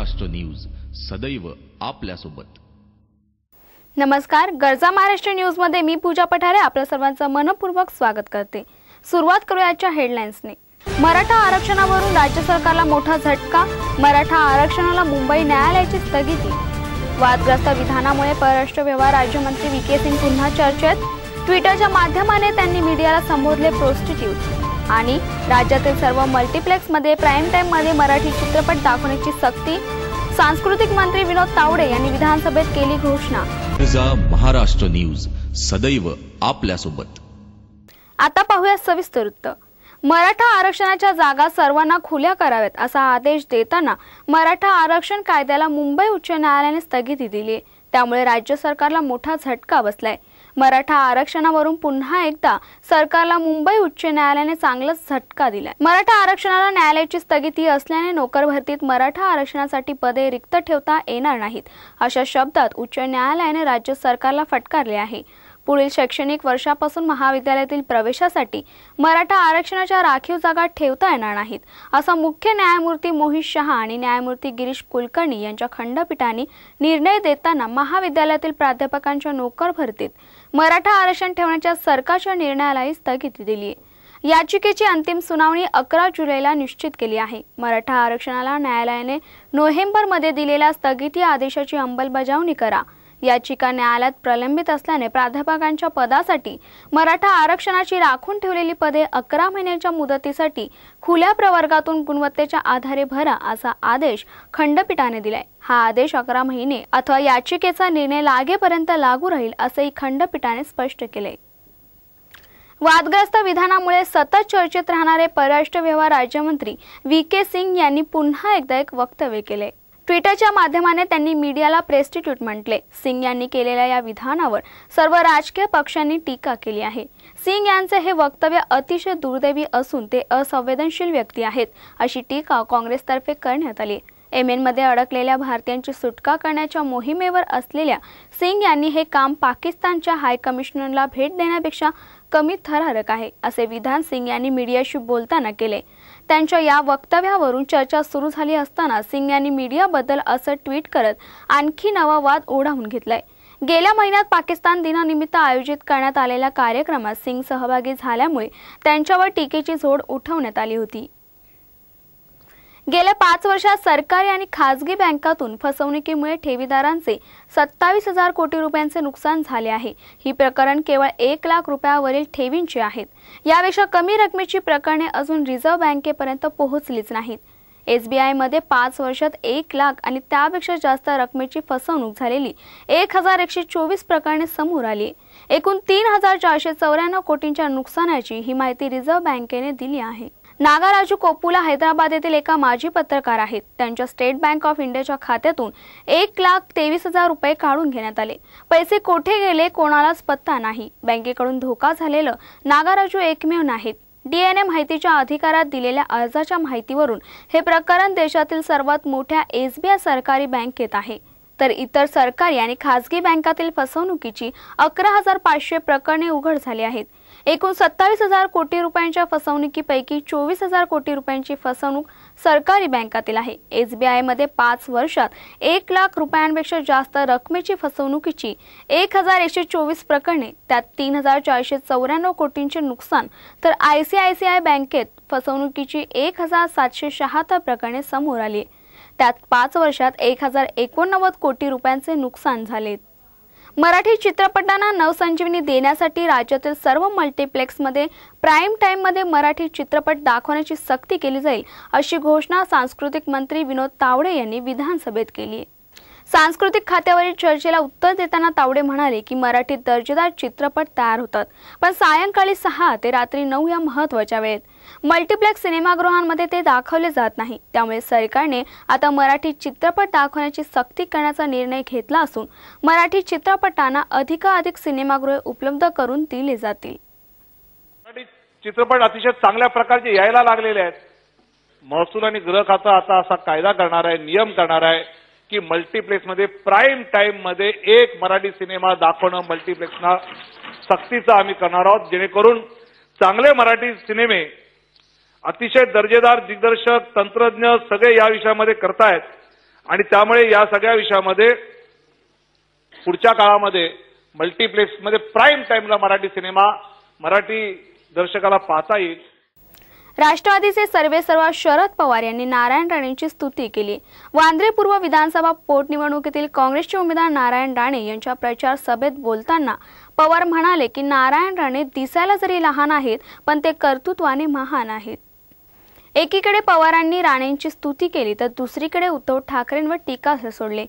Maharashtra news सदैव आपल्यासोबत नमस्कार गरजा महाराष्ट्र न्यूज मध्ये मी पूजा पठारे आपल्या सर्वांचं मनपूर्वक स्वागत करते सुरुवात करूया आजच्या हेडलाईन्सने मराठा आरक्षणावरून राज्य सरकारला मोठा झटका मराठा आरक्षणाला मुंबई न्यायालयाची स्थगिती वादग्रस्त विधानामुळे परराष्ट्र व्यवहार राज्यमंत्री विके सिंग पुन्हा चर्चेत ट्विटरच्या माध्यमाने त्यांनी मीडियाला संबोधले प्रोस्टिट्यूट आणि राज्यातील सर्व प्राइम प्राईम मध्ये मराठी चित्रपट दाखवण्याची सक्ती सांस्कृतिक मंत्री विनोद तावडे यांनी विधानसभेत केली घोषणा महाराष्ट्र न्यूज सदैव आपल्यासोबत आता पाहूया सविस्तर वृत्त मराठा आरक्षणाच्या जागा सर्वांना खुल्या कराव्यात असा आदेश देताना मराठा आरक्षण कायद्याला मुंबई उच्च न्यायालयाने स्थगिती दिली त्यामुळे राज्य सरकारला मोठा झटका बसलाय मराठा आरक्षणावरून पुन्हा एकदा सरकारला मुंबई उच्च न्यायालयाने चांगलाच झटका दिलाय मराठा आरक्षणाला न्यायालयाची स्थगिती असल्याने नोकर भरतीत मराठा आरक्षणासाठी पदे रिक्त ठेवता येणार नाहीत अशा शब्दात उच्च न्यायालयाने राज्य सरकारला फटकारले आहे पुढील शैक्षणिक वर्षापासून महाविद्यालयातील प्रवेशासाठी मराठा आरक्षणाच्या राखीव जागा ठेवता येणार नाहीत असा मुख्य न्यायमूर्ती मोहित शहा आणि न्यायमूर्ती गिरीश कुलकर्णी यांच्या खंडपीठाने निर्णय देताना महाविद्यालयातील प्राध्यापकांच्या नोकर भरतीत मराठा आरक्षण ठेवण्याच्या सरकारच्या निर्णयालाही स्थगिती दिली आहे याचिकेची अंतिम सुनावणी अकरा जुलैला निश्चित केली आहे मराठा आरक्षणाला न्यायालयाने नोव्हेंबरमध्ये दिलेल्या स्थगिती आदेशाची अंमलबजावणी करा याचिका न्यायालयात प्रलंबित असल्याने प्राध्यापकांच्या पदासाठी मराठा आरक्षणाची राखून ठेवलेली पदे अकरा महिन्यांच्या मुदतीसाठी खुल्या प्रवर्गातून गुणवत्तेच्या आधारे भरा असा आदेश खंडपीठाने दिलाय हा आदेश अकरा महिने अथवा याचिकेचा निर्णय लागेपर्यंत लागू राहील असंही खंडपीठाने स्पष्ट केले वादग्रस्त विधानामुळे सतत चर्चेत राहणारे परराष्ट्र व्यवहार राज्यमंत्री व्ही के सिंग यांनी पुन्हा एकदा एक वक्तव्य केले ट्विटरच्या माध्यमाने त्यांनी मीडियाला प्रेस्टिट्यूट म्हटले सिंग यांनी केलेल्या या विधानावर सर्व राजकीय पक्षांनी टीका केली आहे सिंग यांचे हे वक्तव्य अतिशय दुर्दैवी असून ते असंवेदनशील व्यक्ती आहेत अशी टीका काँग्रेसतर्फे करण्यात आली येमेनमध्ये अडकलेल्या भारतीयांची सुटका करण्याच्या मोहिमेवर असलेल्या सिंग यांनी हे काम पाकिस्तानच्या हाय कमिशनरला भेट देण्यापेक्षा कमी थरारक आहे असे विधान सिंग यांनी मीडियाशी बोलताना केले त्यांच्या या वक्तव्यावरून चर्चा सुरू झाली असताना सिंग यांनी मीडियाबद्दल असं ट्विट करत आणखी नवा वाद ओढावून घेतलाय गेल्या महिन्यात पाकिस्तान दिनानिमित्त आयोजित करण्यात आलेल्या कार्यक्रमात सिंग सहभागी झाल्यामुळे त्यांच्यावर टीकेची झोड उठवण्यात आली होती गेल्या पाच वर्षात सरकारी आणि खाजगी बँकातून फसवणुकीमुळे ठेवीदारांचे सत्तावीस हजार कोटी रुपयांचे नुकसान झाले आहे ही प्रकरण केवळ एक लाख रुपयावरील ठेवींची आहेत यापेक्षा कमी रकमेची प्रकरणे अजून रिझर्व्ह बँकेपर्यंत पोहोचलीच नाहीत एसबीआयमध्ये पाच वर्षात एक लाख आणि त्यापेक्षा जास्त रकमेची फसवणूक झालेली एक हजार एकशे चोवीस प्रकरणे समोर आली एकूण तीन हजार चारशे चौऱ्याण्णव कोटींच्या नुकसानाची ही माहिती रिझर्व्ह बँकेने दिली आहे नागाराजू कोपुला हैदराबाद येथील एका माजी पत्रकार आहेत त्यांच्या स्टेट बँक ऑफ इंडियाच्या खात्यातून एक लाख तेवीस हजार रुपये काढून घेण्यात आले पैसे कोठे गेले कोणालाच पत्ता नाही बँकेकडून धोका झालेलं नागाराजू एकमेव नाहीत डीएनए माहितीच्या अधिकारात दिलेल्या अर्जाच्या माहितीवरून हे प्रकरण देशातील सर्वात मोठ्या एसबीआय सरकारी बँकेत आहे तर इतर सरकारी आणि खासगी बँकातील फसवणुकीची अकरा हजार पाचशे प्रकरणे उघड झाली आहेत एकूण सत्तावीस हजार कोटी रुपयांच्या फसवणुकीपैकी चोवीस हजार कोटी रुपयांची फसवणूक सरकारी बँकातील आहे मध्ये पाच वर्षात एक लाख रुपयांपेक्षा जास्त रकमेची फसवणुकीची एक हजार एकशे चोवीस प्रकरणे त्यात तीन हजार चारशे चौऱ्याण्णव कोटींचे नुकसान तर ICICI बँकेत फसवणुकीची एक हजार सातशे शहात्तर प्रकरणे समोर आली त्यात पाच वर्षात एक हजार एकोणनव्वद कोटी रुपयांचे नुकसान झाले मराठी चित्रपटांना नवसंजीवनी देण्यासाठी राज्यातील सर्व मल्टिप्लेक्समध्ये प्राईम टाईममध्ये मराठी चित्रपट दाखवण्याची सक्ती केली जाईल अशी घोषणा सांस्कृतिक मंत्री विनोद तावडे यांनी विधानसभेत केली सांस्कृतिक खात्यावरील चर्चेला उत्तर देताना तावडे म्हणाले की मराठीत दर्जेदार चित्रपट तयार होतात पण सायंकाळी सहा ते रात्री नऊ या महत्वाच्या वेळेत मल्टिप्लेक्स सिनेमागृहांमध्ये ते दाखवले जात नाही त्यामुळे सरकारने आता मराठी चित्रपट दाखवण्याची सक्ती करण्याचा निर्णय घेतला असून मराठी चित्रपटांना अधिकाधिक सिनेमागृहे उपलब्ध करून दिले जातील चित्रपट अतिशय चांगल्या प्रकारचे यायला लागलेले आहेत महसूल आणि गृह खातं आता असा कायदा करणार आहे नियम करणार आहे की मल्टीप्लेक्समध्ये प्राईम मध्ये एक मराठी सिनेमा दाखवणं मल्टीप्लेक्सना सक्तीचा आम्ही करणार आहोत जेणेकरून चांगले मराठी सिनेमे अतिशय दर्जेदार दिग्दर्शक तंत्रज्ञ सगळे या विषयामध्ये करतायत आणि त्यामुळे या सगळ्या विषयामध्ये पुढच्या काळामध्ये मध्ये प्राईम टाईमला मराठी सिनेमा मराठी दर्शकाला पाहता येईल राष्ट्रवादीचे सर्वे सर्व शरद पवार यांनी नारायण राणेंची स्तुती केली वांद्रे पूर्व विधानसभा पोटनिवडणुकीतील काँग्रेसचे उमेदवार नारायण राणे यांच्या प्रचार सभेत बोलताना पवार म्हणाले की नारायण राणे दिसायला जरी लहान आहेत पण ते कर्तृत्वाने महान आहेत एकीकडे पवारांनी राणेंची स्तुती केली तर दुसरीकडे उद्धव ठाकरेंवर टीका सोडले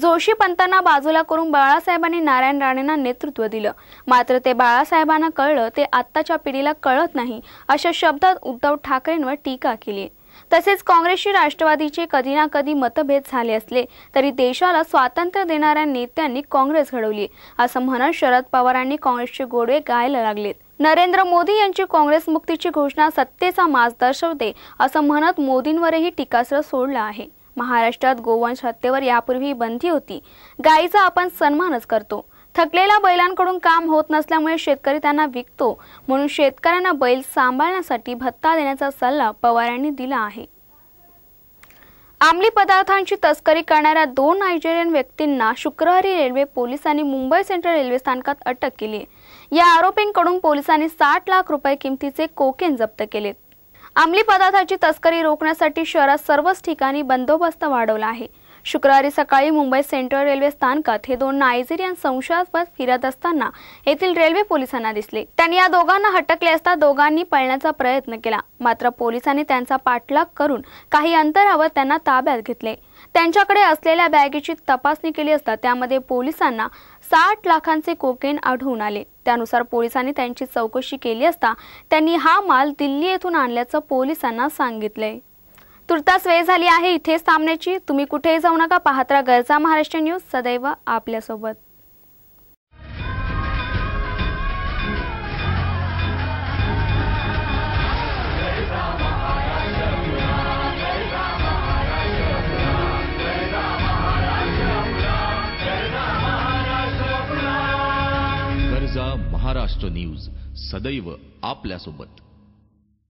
जोशी पंतांना बाजूला करून बाळासाहेबांनी नारायण राणेंना नेतृत्व दिलं मात्र ते बाळासाहेबांना कळलं ते आत्ताच्या पिढीला कळत नाही अशा शब्दात उद्धव ठाकरेंवर टीका केली तसेच काँग्रेसशी राष्ट्रवादीचे कधी ना कधी मतभेद झाले असले तरी देशाला स्वातंत्र्य देणाऱ्या नेत्यांनी काँग्रेस घडवली असं म्हणत शरद पवारांनी काँग्रेसचे गोडवे गायला लागलेत नरेंद्र मोदी यांची काँग्रेस मुक्तीची घोषणा सत्तेचा मास दर्शवते असं म्हणत मोदींवरही टीकास्त्र सोडलं आहे महाराष्ट्रात गोवंश हत्येवर यापूर्वी बंदी होती गायीचा आपण सन्मानच करतो थकलेल्या बैलांकडून काम होत नसल्यामुळे शेतकरी त्यांना विकतो म्हणून शेतकऱ्यांना बैल सांभाळण्यासाठी भत्ता देण्याचा सल्ला पवारांनी दिला आहे अंमली पदार्थांची तस्करी करणाऱ्या दोन नायजेरियन व्यक्तींना शुक्रवारी रेल्वे पोलिसांनी मुंबई सेंट्रल रेल्वे स्थानकात अटक केली आहे या आरोपींकडून पोलिसांनी साठ लाख रुपये किमतीचे कोकेन जप्त केले अंमली पदार्थाची तस्करी रोखण्यासाठी शहरात सर्वच ठिकाणी बंदोबस्त वाढवला आहे शुक्रवारी सकाळी मुंबई सेंट्रल रेल्वे स्थानकात हे दोन नायजेरियन संशयास्पद फिरत असताना येथील रेल्वे पोलिसांना दिसले त्यांनी या दोघांना हटकले असता दोघांनी पळण्याचा प्रयत्न केला मात्र पोलिसांनी त्यांचा पाठलाग करून काही अंतरावर त्यांना ताब्यात घेतले त्यांच्याकडे असलेल्या बॅगेची तपासणी केली असता त्यामध्ये पोलिसांना साठ लाखांचे कोकेन आढळून आले त्यानुसार पोलिसांनी त्यांची चौकशी केली असता त्यांनी हा माल दिल्ली येथून आणल्याचं पोलिसांना सांगितले तुर्तास वेळ झाली आहे इथेच थांबण्याची तुम्ही कुठेही जाऊ नका पाहत्रा गरजा महाराष्ट्र न्यूज सदैव आपल्यासोबत महाराष्ट्र न्यूज सदैव आपल्यासोबत